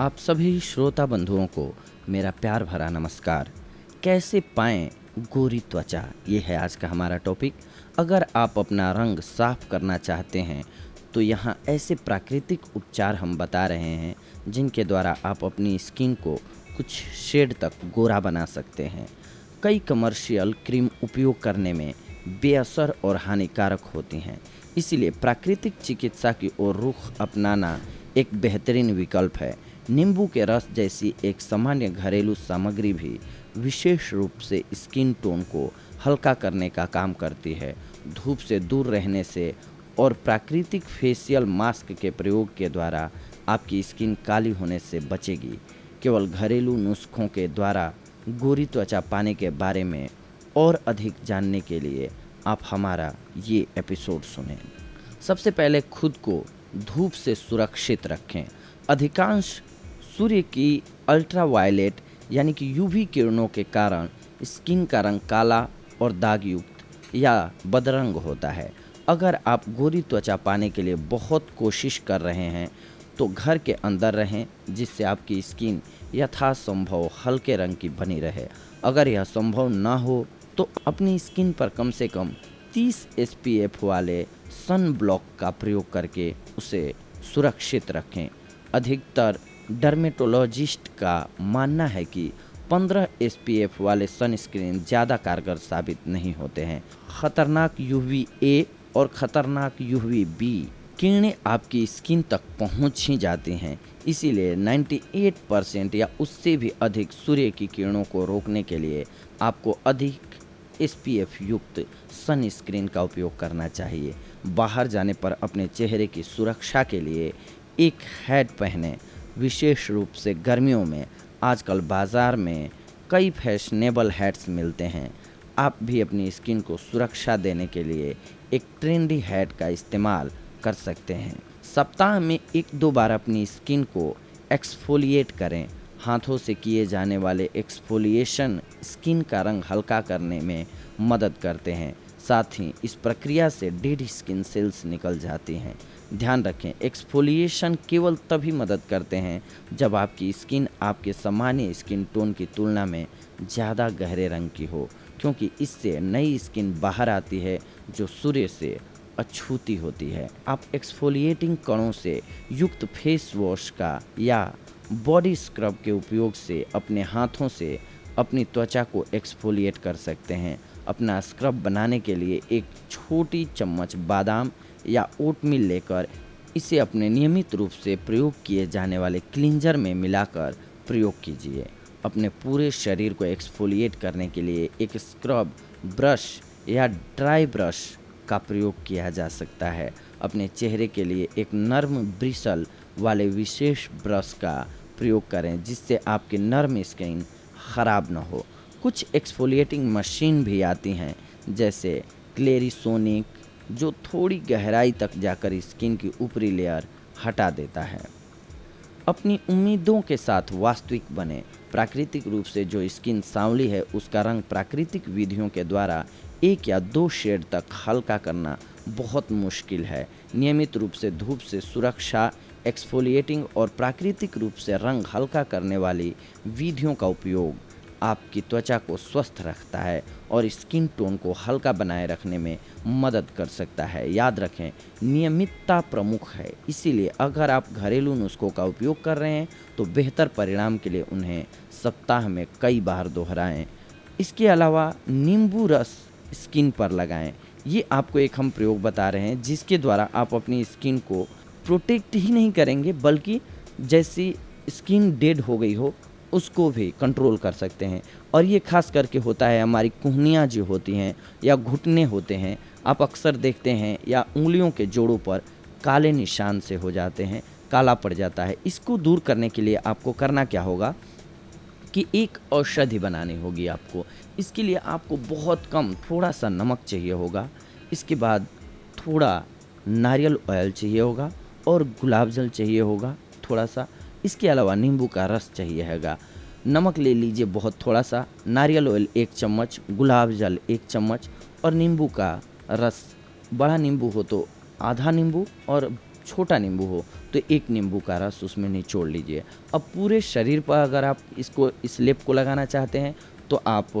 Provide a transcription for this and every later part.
आप सभी श्रोता बंधुओं को मेरा प्यार भरा नमस्कार कैसे पाएं गोरी त्वचा ये है आज का हमारा टॉपिक अगर आप अपना रंग साफ करना चाहते हैं तो यहाँ ऐसे प्राकृतिक उपचार हम बता रहे हैं जिनके द्वारा आप अपनी स्किन को कुछ शेड तक गोरा बना सकते हैं कई कमर्शियल क्रीम उपयोग करने में बेअसर और हानिकारक होती हैं इसीलिए प्राकृतिक चिकित्सा की ओर रुख अपनाना एक बेहतरीन विकल्प है नींबू के रस जैसी एक सामान्य घरेलू सामग्री भी विशेष रूप से स्किन टोन को हल्का करने का काम करती है धूप से दूर रहने से और प्राकृतिक फेशियल मास्क के प्रयोग के द्वारा आपकी स्किन काली होने से बचेगी केवल घरेलू नुस्खों के द्वारा गोरी त्वचा पाने के बारे में और अधिक जानने के लिए आप हमारा ये एपिसोड सुने सबसे पहले खुद को धूप से सुरक्षित रखें अधिकांश सूर्य की अल्ट्रावायलेट यानी कि यूवी किरणों के कारण स्किन का रंग काला और दागयुक्त या बदरंग होता है अगर आप गोरी त्वचा पाने के लिए बहुत कोशिश कर रहे हैं तो घर के अंदर रहें जिससे आपकी स्किन यथासंभव हल्के रंग की बनी रहे अगर यह संभव ना हो तो अपनी स्किन पर कम से कम 30 एस वाले सन ब्लॉक का प्रयोग करके उसे सुरक्षित रखें अधिकतर डर्मेटोलॉजिस्ट का मानना है कि 15 एस वाले सनस्क्रीन ज़्यादा कारगर साबित नहीं होते हैं खतरनाक यू ए और ख़तरनाक यू बी किरणें आपकी स्किन तक पहुंच ही जाती हैं इसीलिए 98 परसेंट या उससे भी अधिक सूर्य की किरणों को रोकने के लिए आपको अधिक एस युक्त सनस्क्रीन का उपयोग करना चाहिए बाहर जाने पर अपने चेहरे की सुरक्षा के लिए एक हैड पहने विशेष रूप से गर्मियों में आजकल बाज़ार में कई फैशनेबल हैट्स मिलते हैं आप भी अपनी स्किन को सुरक्षा देने के लिए एक ट्रेंडी हैट का इस्तेमाल कर सकते हैं सप्ताह में एक दो बार अपनी स्किन को एक्सफोलिएट करें हाथों से किए जाने वाले एक्सफोलिएशन स्किन का रंग हल्का करने में मदद करते हैं साथ ही इस प्रक्रिया से डेड स्किन सेल्स निकल जाती हैं ध्यान रखें एक्सफोलिएशन केवल तभी मदद करते हैं जब आपकी स्किन आपके सामान्य स्किन टोन की तुलना में ज़्यादा गहरे रंग की हो क्योंकि इससे नई स्किन बाहर आती है जो सूर्य से अछूती होती है आप एक्सफोलिएटिंग कणों से युक्त फेस वॉश का या बॉडी स्क्रब के उपयोग से अपने हाथों से अपनी त्वचा को एक्सफोलिएट कर सकते हैं अपना स्क्रब बनाने के लिए एक छोटी चम्मच बादाम या ओटमील लेकर इसे अपने नियमित रूप से प्रयोग किए जाने वाले क्लिंजर में मिलाकर प्रयोग कीजिए अपने पूरे शरीर को एक्सफोलिएट करने के लिए एक स्क्रब ब्रश या ड्राई ब्रश का प्रयोग किया जा सकता है अपने चेहरे के लिए एक नर्म ब्रिसल वाले विशेष ब्रश का प्रयोग करें जिससे आपकी नर्म स्किन ख़राब न हो कुछ एक्सफोलिएटिंग मशीन भी आती हैं जैसे क्लेरिसोनिक जो थोड़ी गहराई तक जाकर स्किन की ऊपरी लेयर हटा देता है अपनी उम्मीदों के साथ वास्तविक बने प्राकृतिक रूप से जो स्किन सांवली है उसका रंग प्राकृतिक विधियों के द्वारा एक या दो शेड तक हल्का करना बहुत मुश्किल है नियमित रूप से धूप से सुरक्षा एक्सफोलिएटिंग और प्राकृतिक रूप से रंग हल्का करने वाली विधियों का उपयोग आपकी त्वचा को स्वस्थ रखता है और स्किन टोन को हल्का बनाए रखने में मदद कर सकता है याद रखें नियमितता प्रमुख है इसीलिए अगर आप घरेलू नुस्खों का उपयोग कर रहे हैं तो बेहतर परिणाम के लिए उन्हें सप्ताह में कई बार दोहराएं इसके अलावा नींबू रस स्किन पर लगाएं ये आपको एक हम प्रयोग बता रहे हैं जिसके द्वारा आप अपनी स्किन को प्रोटेक्ट ही नहीं करेंगे बल्कि जैसी स्किन डेड हो गई हो उसको भी कंट्रोल कर सकते हैं और ये खास करके होता है हमारी कुहनियाँ जो होती हैं या घुटने होते हैं आप अक्सर देखते हैं या उंगलियों के जोड़ों पर काले निशान से हो जाते हैं काला पड़ जाता है इसको दूर करने के लिए आपको करना क्या होगा कि एक औषधि बनानी होगी आपको इसके लिए आपको बहुत कम थोड़ा सा नमक चाहिए होगा इसके बाद थोड़ा नारियल ऑयल चाहिए होगा और गुलाब जल चाहिए होगा थोड़ा सा इसके अलावा नींबू का रस चाहिए हैगा नमक ले लीजिए बहुत थोड़ा सा नारियल ऑयल एक चम्मच गुलाब जल एक चम्मच और नींबू का रस बड़ा नींबू हो तो आधा नींबू और छोटा नींबू हो तो एक नींबू का रस उसमें निचोड़ लीजिए अब पूरे शरीर पर अगर आप इसको इस लेप को लगाना चाहते हैं तो आप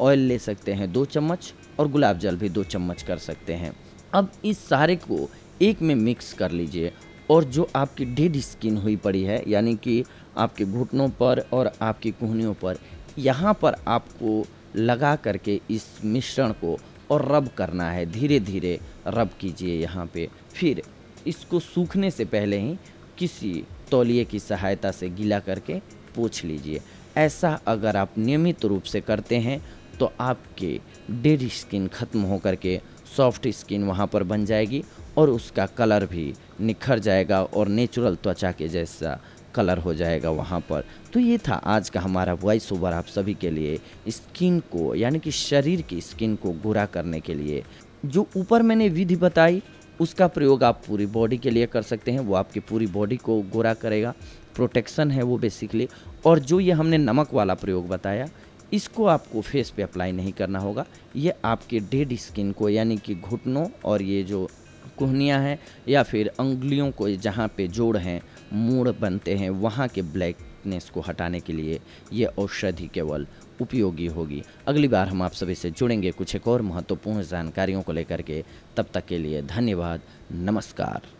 ऑयल ले सकते हैं दो चम्मच और गुलाब जल भी दो चम्मच कर सकते हैं अब इस सारे को एक में मिक्स कर लीजिए और जो आपकी डेड स्किन हुई पड़ी है यानी कि आपके घुटनों पर और आपकी कोहनियों पर यहाँ पर आपको लगा करके इस मिश्रण को और रब करना है धीरे धीरे रब कीजिए यहाँ पे फिर इसको सूखने से पहले ही किसी तौलिए की सहायता से गीला करके पूछ लीजिए ऐसा अगर आप नियमित रूप से करते हैं तो आपके डेड स्किन ख़त्म होकर के सॉफ्ट स्किन वहाँ पर बन जाएगी और उसका कलर भी निखर जाएगा और नेचुरल त्वचा के जैसा कलर हो जाएगा वहाँ पर तो ये था आज का हमारा वॉइस ओवर आप सभी के लिए स्किन को यानी कि शरीर की स्किन को गोरा करने के लिए जो ऊपर मैंने विधि बताई उसका प्रयोग आप पूरी बॉडी के लिए कर सकते हैं वो आपकी पूरी बॉडी को गोरा करेगा प्रोटेक्शन है वो बेसिकली और जो ये हमने नमक वाला प्रयोग बताया इसको आपको फेस पे अप्लाई नहीं करना होगा ये आपके डेड स्किन को यानी कि घुटनों और ये जो कोहनियाँ हैं या फिर उंगलियों को जहाँ पे जोड़ हैं मूड़ बनते हैं वहाँ के ब्लैकनेस को हटाने के लिए ये औषधि केवल उपयोगी होगी अगली बार हम आप सभी से जुड़ेंगे कुछ एक और महत्वपूर्ण जानकारियों को लेकर के तब तक के लिए धन्यवाद नमस्कार